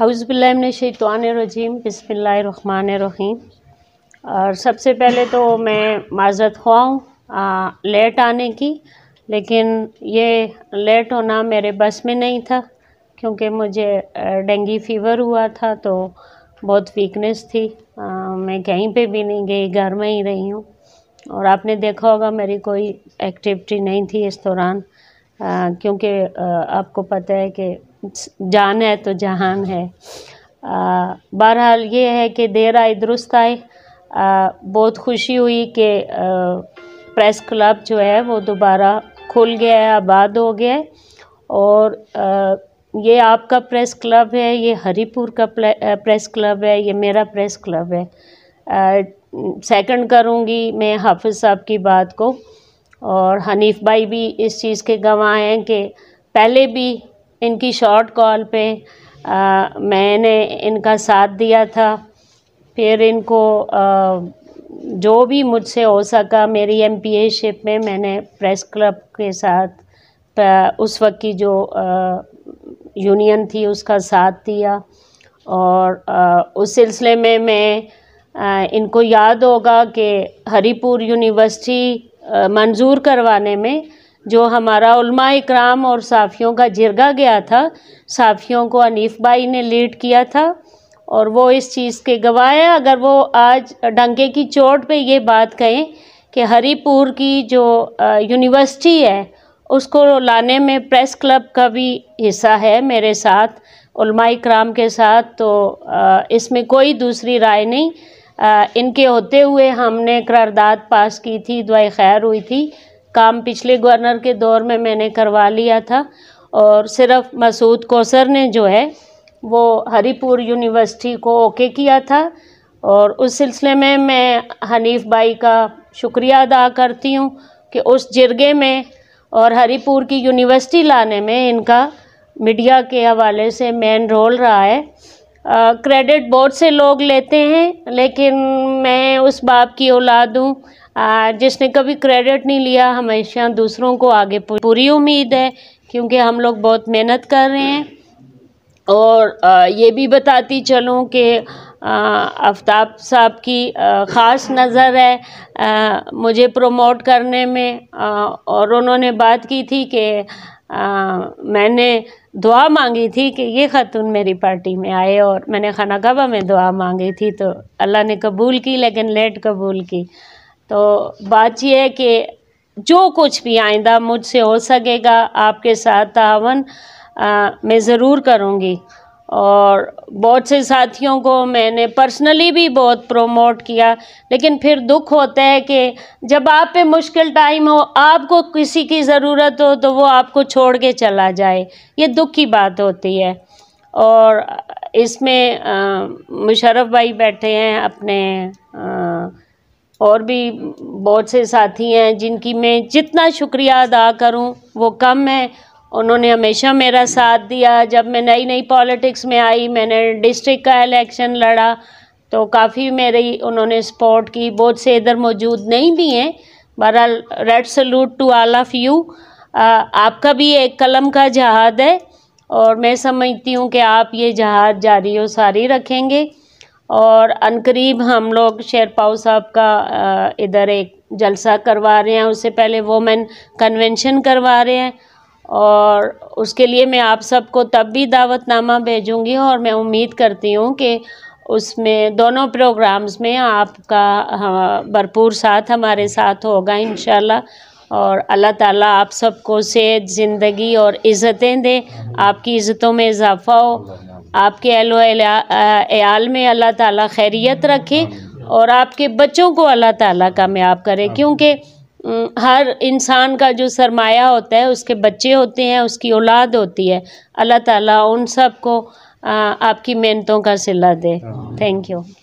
हौज़बिल्लाशानरजीम रहीम और सबसे पहले तो मैं माजरत ख्वा हूँ लेट आने की लेकिन ये लेट होना मेरे बस में नहीं था क्योंकि मुझे डेंगी फ़ीवर हुआ था तो बहुत वीकनेस थी आ, मैं कहीं पे भी नहीं गई घर में ही रही हूँ और आपने देखा होगा मेरी कोई एक्टिविटी नहीं थी इस दौरान क्योंकि आपको पता है कि जान है तो जहान है बहरहाल ये है कि देर आए दुरुस्त आए बहुत खुशी हुई कि प्रेस क्लब जो है वो दोबारा खुल गया है आबाद हो गया है और आ, ये आपका प्रेस क्लब है ये हरीपुर का प्रेस क्लब है ये मेरा प्रेस क्लब है आ, सेकंड करूँगी मैं हाफिज़ साहब की बात को और हनीफ भाई भी इस चीज़ के गवाह हैं कि पहले भी इनकी शॉर्ट कॉल पे आ, मैंने इनका साथ दिया था फिर इनको आ, जो भी मुझसे हो सका मेरी एम पी शिप में मैंने प्रेस क्लब के साथ उस वक्त की जो आ, यूनियन थी उसका साथ दिया और आ, उस सिलसिले में मैं आ, इनको याद होगा कि हरीपुर यूनिवर्सिटी मंजूर करवाने में जो हमारा इकराम और साफ़ियों का जिरगा गया था साफ़ियों को अनीफ बाई ने लीड किया था और वो इस चीज़ के गवाह हैं अगर वो आज डंके की चोट पे ये बात कहें कि हरिपुर की जो यूनिवर्सिटी है उसको लाने में प्रेस क्लब का भी हिस्सा है मेरे साथ कराम के साथ तो इसमें कोई दूसरी राय नहीं इनके होते हुए हमने करारदाद पास की थी दुआ खैर हुई थी काम पिछले गवर्नर के दौर में मैंने करवा लिया था और सिर्फ मसूद कौसर ने जो है वो हरीपुर यूनिवर्सिटी को ओके किया था और उस सिलसिले में मैं हनीफ बाई का शुक्रिया अदा करती हूँ कि उस जिरगे में और हरीपुर की यूनिवर्सिटी लाने में इनका मीडिया के हवाले से मेन रोल रहा है क्रेडिट बहुत से लोग लेते हैं लेकिन मैं उस बाप की औलाद हूँ जिसने कभी क्रेडिट नहीं लिया हमेशा दूसरों को आगे पूरी उम्मीद है क्योंकि हम लोग बहुत मेहनत कर रहे हैं और ये भी बताती चलूँ कि आफ्ताब साहब की ख़ास नज़र है आ, मुझे प्रमोट करने में आ, और उन्होंने बात की थी कि मैंने दुआ मांगी थी कि ये ख़ातून मेरी पार्टी में आए और मैंने खाना कबा में दुआ मांगी थी तो अल्लाह ने कबूल की लेकिन लेट कबूल की तो बात यह है कि जो कुछ भी आइंदा मुझसे हो सकेगा आपके साथ तावन मैं ज़रूर करूँगी और बहुत से साथियों को मैंने पर्सनली भी बहुत प्रमोट किया लेकिन फिर दुख होता है कि जब आप पे मुश्किल टाइम हो आपको किसी की ज़रूरत हो तो वो आपको छोड़ के चला जाए ये दुख की बात होती है और इसमें मुशरफ भाई बैठे हैं अपने आ, और भी बहुत से साथी हैं जिनकी मैं जितना शुक्रिया अदा करूं वो कम है उन्होंने हमेशा मेरा साथ दिया जब मैं नई नई पॉलिटिक्स में आई मैंने डिस्ट्रिक्ट का इलेक्शन लड़ा तो काफ़ी मेरी उन्होंने सपोर्ट की बहुत से इधर मौजूद नहीं भी हैं बहरहाल red salute to all of you आपका भी एक कलम का जहाज है और मैं समझती हूँ कि आप ये जहाज़ जारी और सारी रखेंगे और अनकरीब हम लोग शेरपाऊ साहब का इधर एक जलसा करवा रहे हैं उससे पहले वोमेन कन्वेंशन करवा रहे हैं और उसके लिए मैं आप सबको तब भी दावतनामा भेजूंगी और मैं उम्मीद करती हूँ कि उसमें दोनों प्रोग्राम्स में आपका भरपूर साथ हमारे साथ होगा इन और अल्लाह ताला आप सबको सेहत ज़िंदगी और इज़्ज़तें दे आपकी इज़्ज़तों में इजाफ़ा हो आपके एलो आयाल में अल्लाह ताला खैरियत रखे हाँ। और आपके बच्चों को अल्लाह ताला कामयाब करे हाँ। क्योंकि हर इंसान का जो सरमाया होता है उसके बच्चे होते हैं उसकी औलाद होती है अल्लाह ताला उन सब को आपकी मेहनतों का सिला दे थैंक हाँ। यू